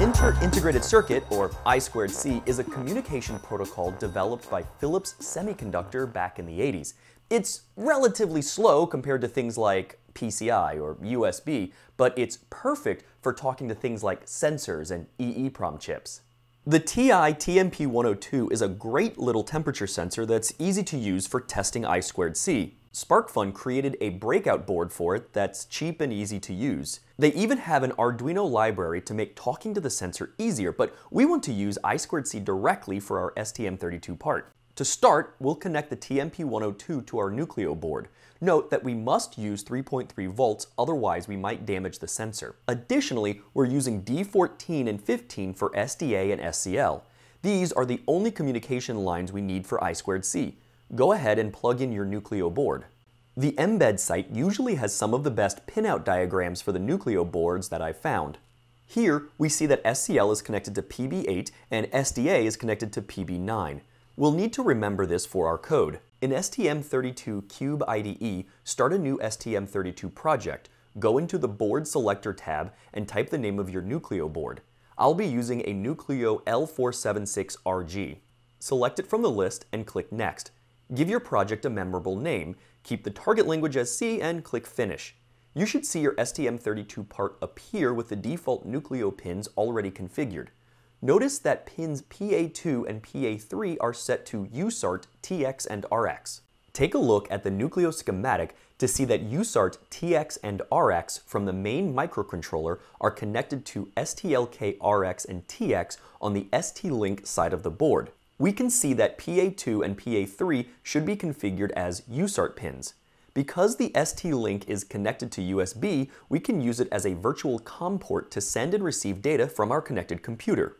Inter-integrated circuit, or I2C, is a communication protocol developed by Philips Semiconductor back in the 80s. It's relatively slow compared to things like PCI or USB, but it's perfect for talking to things like sensors and EEPROM chips. The TI TMP102 is a great little temperature sensor that's easy to use for testing I2C. SparkFun created a breakout board for it that's cheap and easy to use. They even have an Arduino library to make talking to the sensor easier, but we want to use I2C directly for our STM32 part. To start, we'll connect the TMP102 to our Nucleo board. Note that we must use 3.3 volts, otherwise we might damage the sensor. Additionally, we're using D14 and 15 for SDA and SCL. These are the only communication lines we need for I2C go ahead and plug in your Nucleo board. The embed site usually has some of the best pinout diagrams for the Nucleo boards that I've found. Here, we see that SCL is connected to PB8 and SDA is connected to PB9. We'll need to remember this for our code. In STM32 Cube IDE, start a new STM32 project, go into the Board Selector tab, and type the name of your Nucleo board. I'll be using a Nucleo L476RG. Select it from the list and click Next. Give your project a memorable name, keep the target language as C, and click Finish. You should see your STM32 part appear with the default Nucleo pins already configured. Notice that pins PA2 and PA3 are set to USART, TX, and RX. Take a look at the Nucleo schematic to see that USART, TX, and RX from the main microcontroller are connected to STLK RX and TX on the ST-Link side of the board we can see that PA2 and PA3 should be configured as USART pins. Because the ST link is connected to USB, we can use it as a virtual COM port to send and receive data from our connected computer.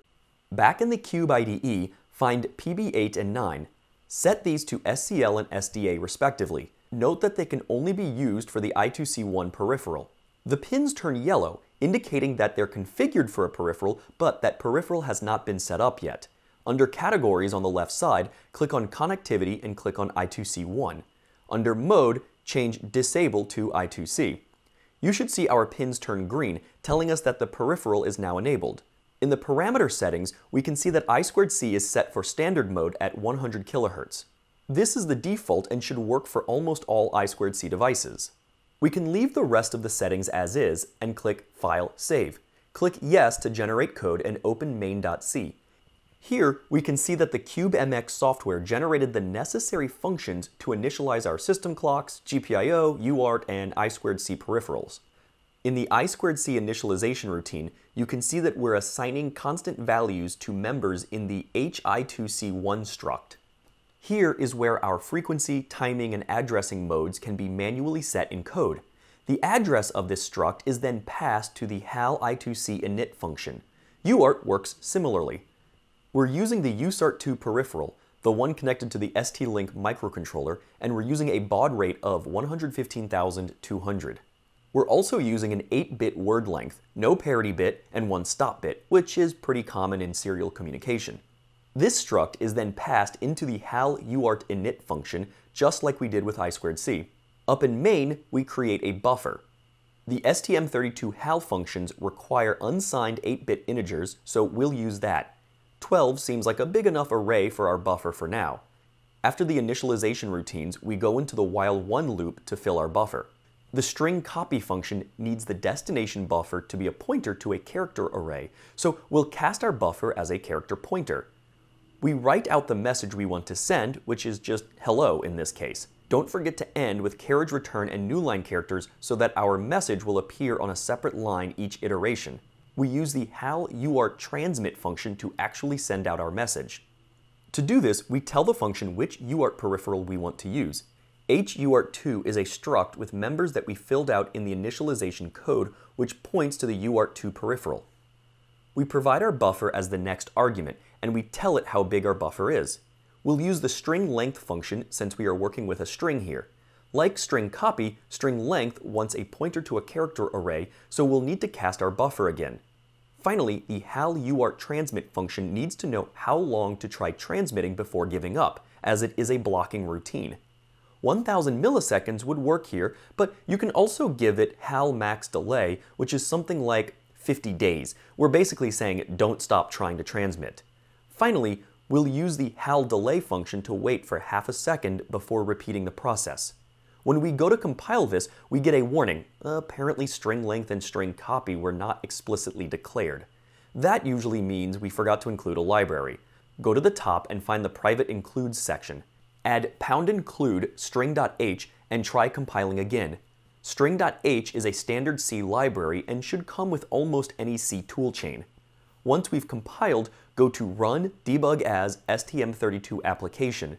Back in the Cube IDE, find PB8 and 9. Set these to SCL and SDA respectively. Note that they can only be used for the I2C1 peripheral. The pins turn yellow, indicating that they're configured for a peripheral, but that peripheral has not been set up yet. Under Categories on the left side, click on Connectivity and click on I2C1. Under Mode, change Disable to I2C. You should see our pins turn green, telling us that the peripheral is now enabled. In the parameter settings, we can see that I2C is set for standard mode at 100 kHz. This is the default and should work for almost all I2C devices. We can leave the rest of the settings as is and click File Save. Click Yes to generate code and open main.c. Here, we can see that the CubeMX software generated the necessary functions to initialize our system clocks, GPIO, UART, and I2C peripherals. In the I2C initialization routine, you can see that we're assigning constant values to members in the HI2C1 struct. Here is where our frequency, timing, and addressing modes can be manually set in code. The address of this struct is then passed to the HAL I2C init function. UART works similarly. We're using the USART2 peripheral, the one connected to the ST-Link microcontroller, and we're using a baud rate of 115,200. We're also using an 8-bit word length, no parity bit, and one stop bit, which is pretty common in serial communication. This struct is then passed into the HAL UART init function, just like we did with I2C. Up in main, we create a buffer. The STM32 HAL functions require unsigned 8-bit integers, so we'll use that. 12 seems like a big enough array for our buffer for now. After the initialization routines, we go into the while 1 loop to fill our buffer. The string copy function needs the destination buffer to be a pointer to a character array, so we'll cast our buffer as a character pointer. We write out the message we want to send, which is just hello in this case. Don't forget to end with carriage return and newline characters so that our message will appear on a separate line each iteration we use the HAL UART transmit function to actually send out our message. To do this, we tell the function which UART peripheral we want to use. HUART2 is a struct with members that we filled out in the initialization code, which points to the UART2 peripheral. We provide our buffer as the next argument, and we tell it how big our buffer is. We'll use the string length function since we are working with a string here. Like string copy, string length wants a pointer to a character array, so we'll need to cast our buffer again. Finally, the hal uart transmit function needs to know how long to try transmitting before giving up, as it is a blocking routine. 1000 milliseconds would work here, but you can also give it hal max delay, which is something like 50 days. We're basically saying don't stop trying to transmit. Finally, we'll use the hal delay function to wait for half a second before repeating the process. When we go to compile this, we get a warning. Apparently string length and string copy were not explicitly declared. That usually means we forgot to include a library. Go to the top and find the private includes section. Add pound include string.h and try compiling again. String.h is a standard C library and should come with almost any C toolchain. Once we've compiled, go to run debug as stm32 application.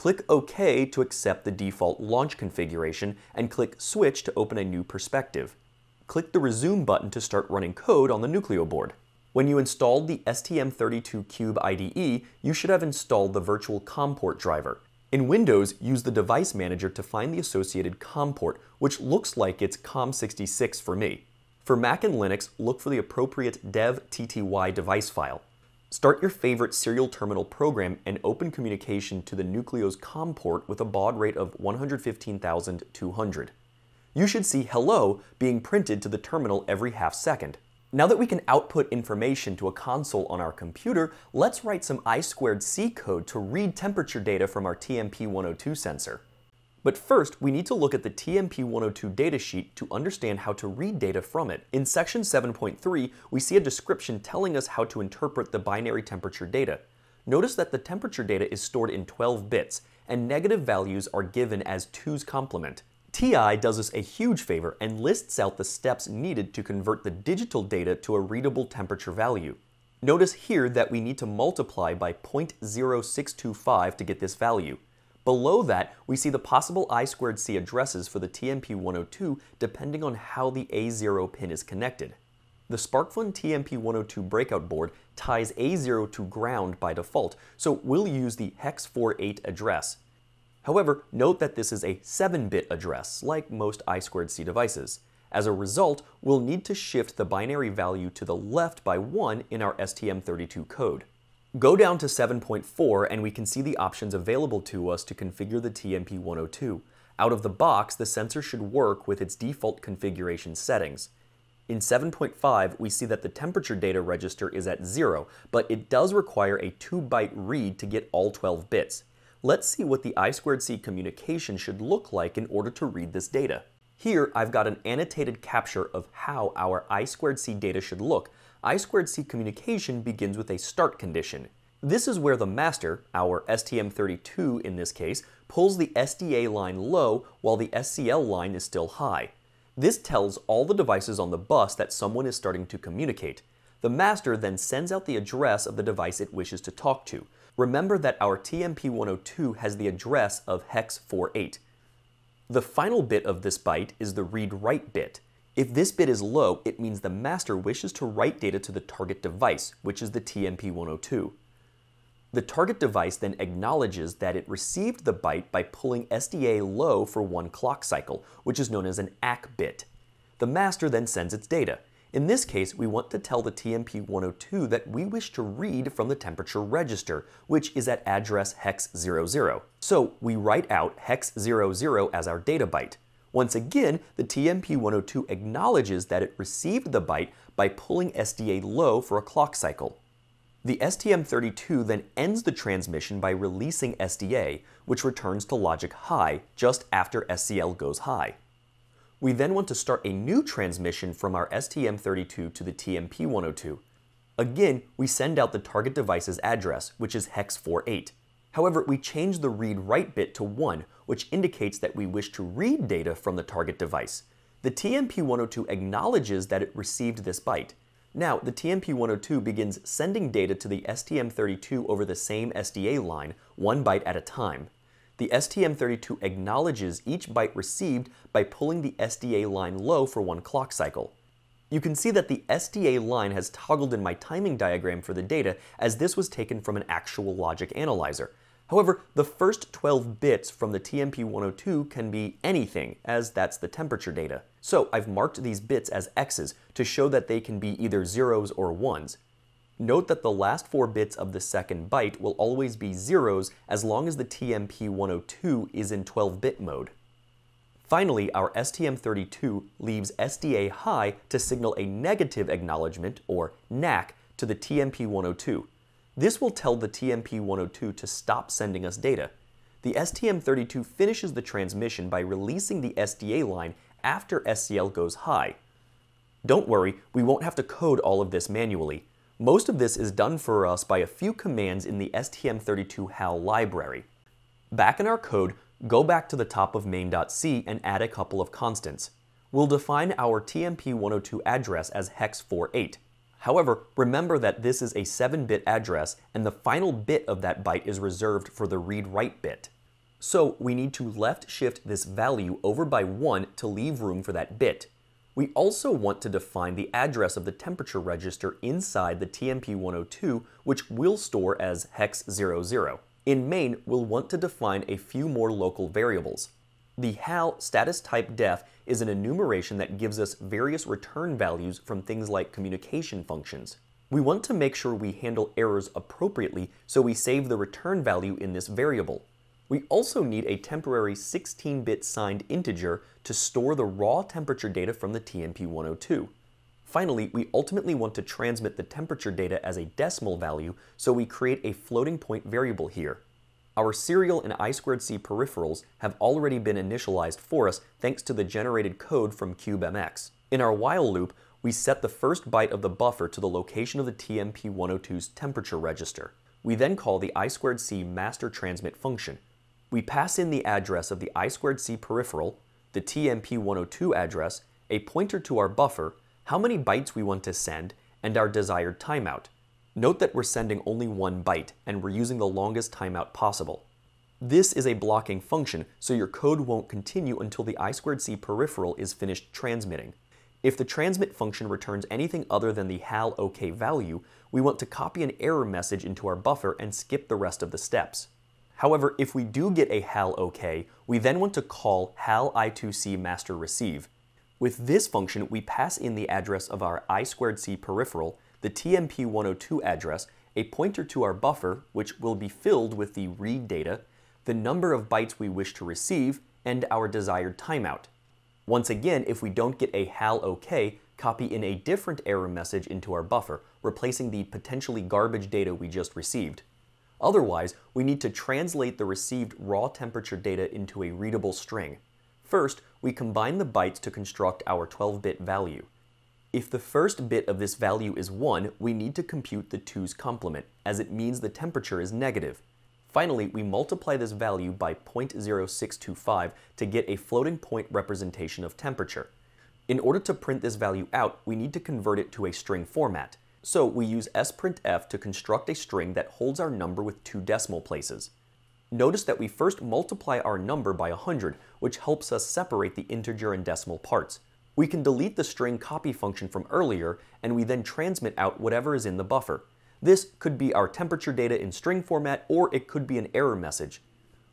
Click OK to accept the default launch configuration and click Switch to open a new perspective. Click the Resume button to start running code on the Nucleo board. When you installed the STM32Cube IDE, you should have installed the virtual COM port driver. In Windows, use the Device Manager to find the associated COM port, which looks like it's COM66 for me. For Mac and Linux, look for the appropriate dev.tty device file. Start your favorite serial terminal program and open communication to the Nucleo's COM port with a baud rate of 115,200. You should see hello being printed to the terminal every half second. Now that we can output information to a console on our computer, let's write some I2C code to read temperature data from our TMP-102 sensor. But first, we need to look at the TMP-102 datasheet to understand how to read data from it. In section 7.3, we see a description telling us how to interpret the binary temperature data. Notice that the temperature data is stored in 12 bits, and negative values are given as 2's complement. TI does us a huge favor and lists out the steps needed to convert the digital data to a readable temperature value. Notice here that we need to multiply by 0.0625 to get this value. Below that, we see the possible I squared C addresses for the TMP102 depending on how the A0 pin is connected. The SparkFun TMP102 breakout board ties A0 to ground by default, so we'll use the hex 48 address. However, note that this is a 7-bit address, like most I2C devices. As a result, we'll need to shift the binary value to the left by 1 in our STM32 code. Go down to 7.4 and we can see the options available to us to configure the TMP-102. Out of the box, the sensor should work with its default configuration settings. In 7.5, we see that the temperature data register is at 0, but it does require a 2-byte read to get all 12 bits. Let's see what the I2C communication should look like in order to read this data. Here, I've got an annotated capture of how our I2C data should look, I2C communication begins with a start condition. This is where the master, our STM32 in this case, pulls the SDA line low while the SCL line is still high. This tells all the devices on the bus that someone is starting to communicate. The master then sends out the address of the device it wishes to talk to. Remember that our TMP102 has the address of hex 48. The final bit of this byte is the read-write bit. If this bit is low, it means the master wishes to write data to the target device, which is the TMP102. The target device then acknowledges that it received the byte by pulling SDA low for one clock cycle, which is known as an ACK bit. The master then sends its data. In this case, we want to tell the TMP102 that we wish to read from the temperature register, which is at address hex 00. So we write out hex 00 as our data byte. Once again, the TMP-102 acknowledges that it received the byte by pulling SDA low for a clock cycle. The STM32 then ends the transmission by releasing SDA, which returns to logic high just after SCL goes high. We then want to start a new transmission from our STM32 to the TMP102. Again, we send out the target device's address, which is hex 48. However, we change the read-write bit to 1, which indicates that we wish to read data from the target device. The TMP-102 acknowledges that it received this byte. Now, the TMP-102 begins sending data to the STM32 over the same SDA line, one byte at a time. The STM32 acknowledges each byte received by pulling the SDA line low for one clock cycle. You can see that the SDA line has toggled in my timing diagram for the data as this was taken from an actual logic analyzer. However, the first 12 bits from the TMP-102 can be anything, as that's the temperature data. So I've marked these bits as X's to show that they can be either zeros or ones. Note that the last four bits of the second byte will always be zeros as long as the TMP-102 is in 12-bit mode. Finally, our STM32 leaves SDA high to signal a negative acknowledgement, or NAC, to the TMP-102. This will tell the TMP-102 to stop sending us data. The STM32 finishes the transmission by releasing the SDA line after SCL goes high. Don't worry, we won't have to code all of this manually. Most of this is done for us by a few commands in the STM32 HAL library. Back in our code, go back to the top of main.c and add a couple of constants. We'll define our TMP102 address as hex 48. However, remember that this is a 7-bit address and the final bit of that byte is reserved for the read-write bit. So we need to left shift this value over by 1 to leave room for that bit. We also want to define the address of the temperature register inside the TMP102, which we'll store as hex 00. In main, we'll want to define a few more local variables. The HAL status type def is an enumeration that gives us various return values from things like communication functions. We want to make sure we handle errors appropriately, so we save the return value in this variable. We also need a temporary 16-bit signed integer to store the raw temperature data from the TMP-102. Finally, we ultimately want to transmit the temperature data as a decimal value, so we create a floating point variable here. Our serial and I2C peripherals have already been initialized for us thanks to the generated code from CubeMX. In our while loop, we set the first byte of the buffer to the location of the TMP102's temperature register. We then call the I2C master transmit function. We pass in the address of the I2C peripheral, the TMP102 address, a pointer to our buffer, how many bytes we want to send, and our desired timeout. Note that we're sending only one byte, and we're using the longest timeout possible. This is a blocking function, so your code won't continue until the I2C peripheral is finished transmitting. If the transmit function returns anything other than the HAL OK value, we want to copy an error message into our buffer and skip the rest of the steps. However, if we do get a HAL OK, we then want to call HAL I2C master receive. With this function, we pass in the address of our I2C peripheral the TMP102 address, a pointer to our buffer, which will be filled with the read data, the number of bytes we wish to receive, and our desired timeout. Once again, if we don't get a HAL OK, copy in a different error message into our buffer, replacing the potentially garbage data we just received. Otherwise, we need to translate the received raw temperature data into a readable string. First, we combine the bytes to construct our 12-bit value. If the first bit of this value is 1, we need to compute the 2's complement, as it means the temperature is negative. Finally, we multiply this value by 0.0625 to get a floating point representation of temperature. In order to print this value out, we need to convert it to a string format. So we use sprintf to construct a string that holds our number with two decimal places. Notice that we first multiply our number by 100, which helps us separate the integer and decimal parts we can delete the string copy function from earlier, and we then transmit out whatever is in the buffer. This could be our temperature data in string format, or it could be an error message.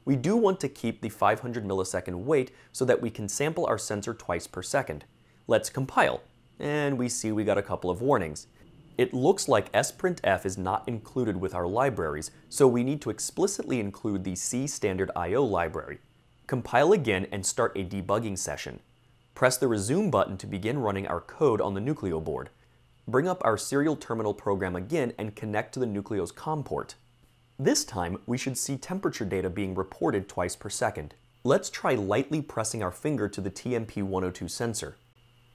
We do want to keep the 500 millisecond wait so that we can sample our sensor twice per second. Let's compile, and we see we got a couple of warnings. It looks like sprintf is not included with our libraries, so we need to explicitly include the C standard IO library. Compile again and start a debugging session press the Resume button to begin running our code on the Nucleo board. Bring up our serial terminal program again and connect to the Nucleo's COM port. This time, we should see temperature data being reported twice per second. Let's try lightly pressing our finger to the TMP-102 sensor.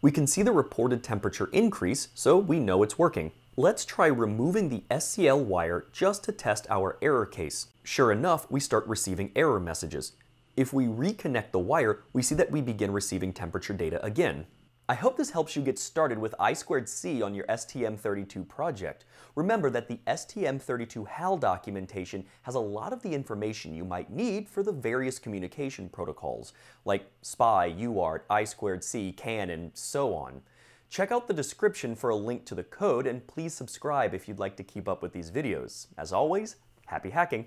We can see the reported temperature increase, so we know it's working. Let's try removing the SCL wire just to test our error case. Sure enough, we start receiving error messages. If we reconnect the wire, we see that we begin receiving temperature data again. I hope this helps you get started with I2C on your STM32 project. Remember that the STM32 HAL documentation has a lot of the information you might need for the various communication protocols, like SPI, UART, I2C, CAN, and so on. Check out the description for a link to the code, and please subscribe if you'd like to keep up with these videos. As always, happy hacking!